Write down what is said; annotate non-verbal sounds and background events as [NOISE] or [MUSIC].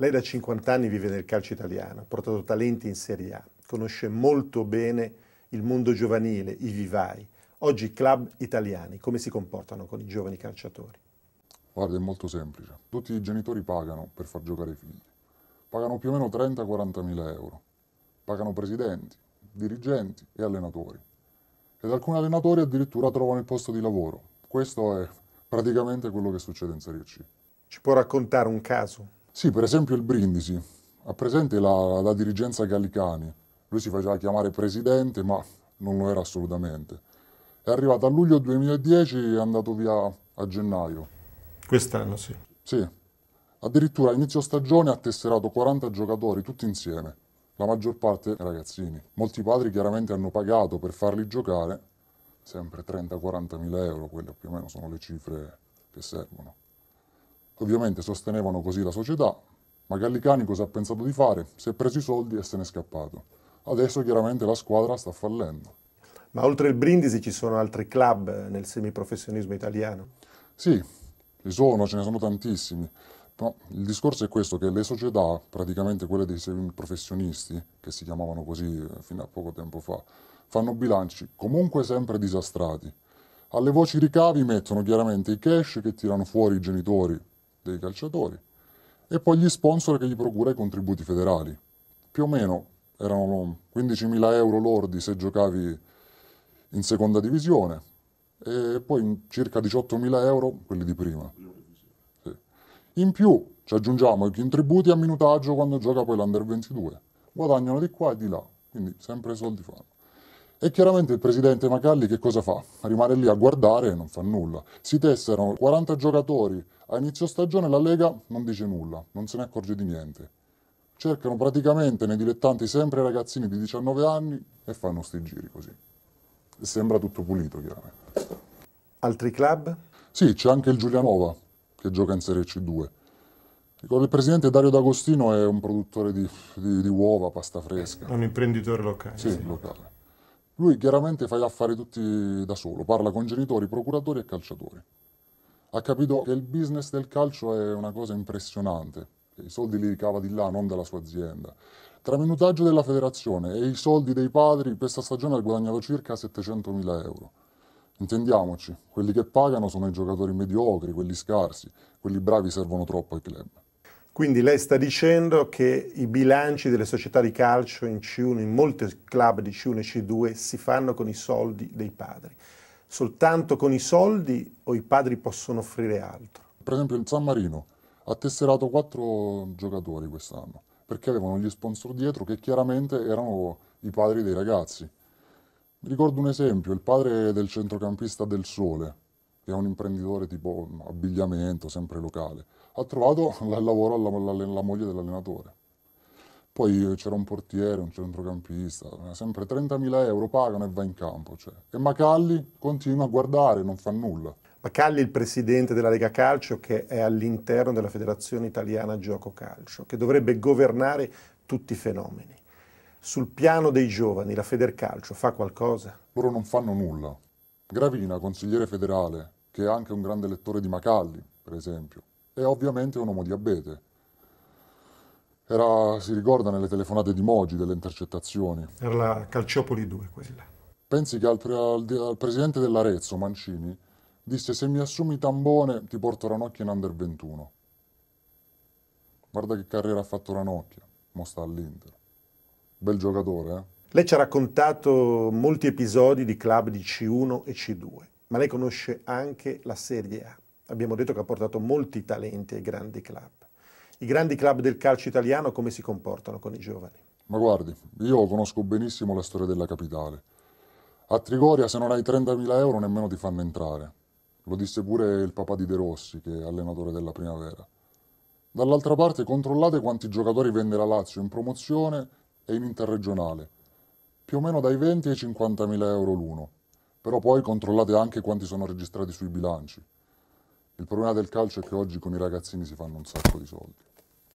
Lei da 50 anni vive nel calcio italiano, ha portato talenti in Serie A, conosce molto bene il mondo giovanile, i vivai. Oggi i club italiani come si comportano con i giovani calciatori? Guarda, è molto semplice. Tutti i genitori pagano per far giocare i figli. Pagano più o meno 30-40 mila euro. Pagano presidenti, dirigenti e allenatori. Ed alcuni allenatori addirittura trovano il posto di lavoro. Questo è praticamente quello che succede in Serie C. Ci può raccontare un caso? Sì, per esempio il Brindisi. Ha presente la, la dirigenza Gallicani. Lui si faceva chiamare presidente, ma non lo era assolutamente. È arrivato a luglio 2010 e è andato via a gennaio. Quest'anno, sì. Sì. Addirittura a inizio stagione ha tesserato 40 giocatori tutti insieme, la maggior parte ragazzini. Molti padri chiaramente hanno pagato per farli giocare, sempre 30-40 mila euro, quelle più o meno sono le cifre che servono. Ovviamente sostenevano così la società, ma Gallicani cosa ha pensato di fare? Si è preso i soldi e se n'è scappato. Adesso chiaramente la squadra sta fallendo. Ma oltre il Brindisi ci sono altri club eh, nel semiprofessionismo italiano? Sì, ci sono, ce ne sono tantissimi. Ma il discorso è questo, che le società, praticamente quelle dei semiprofessionisti, che si chiamavano così eh, fino a poco tempo fa, fanno bilanci comunque sempre disastrati. Alle voci ricavi mettono chiaramente i cash che tirano fuori i genitori dei calciatori e poi gli sponsor che gli procura i contributi federali. Più o meno erano 15.000 euro lordi se giocavi in seconda divisione e poi circa 18.000 euro quelli di prima. Sì. In più ci aggiungiamo i contributi a minutaggio quando gioca poi l'Under 22. Guadagnano di qua e di là, quindi sempre soldi fanno. E chiaramente il presidente Macalli che cosa fa? Rimane lì a guardare e non fa nulla. Si tessero 40 giocatori a inizio stagione la Lega non dice nulla, non se ne accorge di niente. Cercano praticamente nei dilettanti sempre ragazzini di 19 anni e fanno sti giri così. E sembra tutto pulito, chiaramente. Altri club? Sì, c'è anche il Giulianova, che gioca in Serie C2. Il presidente Dario D'Agostino è un produttore di, di, di uova, pasta fresca. È un imprenditore locale. Sì, sì. locale. Lui chiaramente fa gli affari tutti da solo, parla con genitori, procuratori e calciatori ha capito che il business del calcio è una cosa impressionante, i soldi li ricava di là, non dalla sua azienda. Tra minutaggio della federazione e i soldi dei padri, questa stagione ha guadagnato circa 700.000 euro. Intendiamoci, quelli che pagano sono i giocatori mediocri, quelli scarsi, quelli bravi servono troppo ai club. Quindi lei sta dicendo che i bilanci delle società di calcio in C1, in molti club di C1 e C2, si fanno con i soldi dei padri soltanto con i soldi o i padri possono offrire altro. Per esempio il San Marino ha tesserato quattro giocatori quest'anno perché avevano gli sponsor dietro che chiaramente erano i padri dei ragazzi. Mi ricordo un esempio, il padre del centrocampista del Sole, che è un imprenditore tipo abbigliamento, sempre locale, ha trovato [LAUGHS] il lavoro alla, alla, alla moglie dell'allenatore. Poi c'era un portiere, un centrocampista, eh, sempre 30.000 euro pagano e va in campo. Cioè. E Macalli continua a guardare, non fa nulla. Macalli, il presidente della Lega Calcio, che è all'interno della Federazione Italiana Gioco Calcio, che dovrebbe governare tutti i fenomeni. Sul piano dei giovani, la Federcalcio fa qualcosa? Loro non fanno nulla. Gravina, consigliere federale, che è anche un grande lettore di Macalli, per esempio, è ovviamente un uomo diabete era, si ricorda nelle telefonate di Mogi delle intercettazioni. Era la Calciopoli 2 quella. Pensi che al, al, al presidente dell'Arezzo, Mancini, disse se mi assumi Tambone ti porto Ranocchia in Under 21. Guarda che carriera ha fatto Ranocchia, mo sta all'Inter. Bel giocatore, eh? Lei ci ha raccontato molti episodi di club di C1 e C2, ma lei conosce anche la Serie A. Abbiamo detto che ha portato molti talenti ai grandi club i grandi club del calcio italiano come si comportano con i giovani? Ma guardi, io conosco benissimo la storia della capitale. A Trigoria se non hai 30.000 euro nemmeno ti fanno entrare. Lo disse pure il papà di De Rossi, che è allenatore della primavera. Dall'altra parte controllate quanti giocatori vende la Lazio in promozione e in interregionale. Più o meno dai 20 ai 50.000 euro l'uno. Però poi controllate anche quanti sono registrati sui bilanci. Il problema del calcio è che oggi con i ragazzini si fanno un sacco di soldi.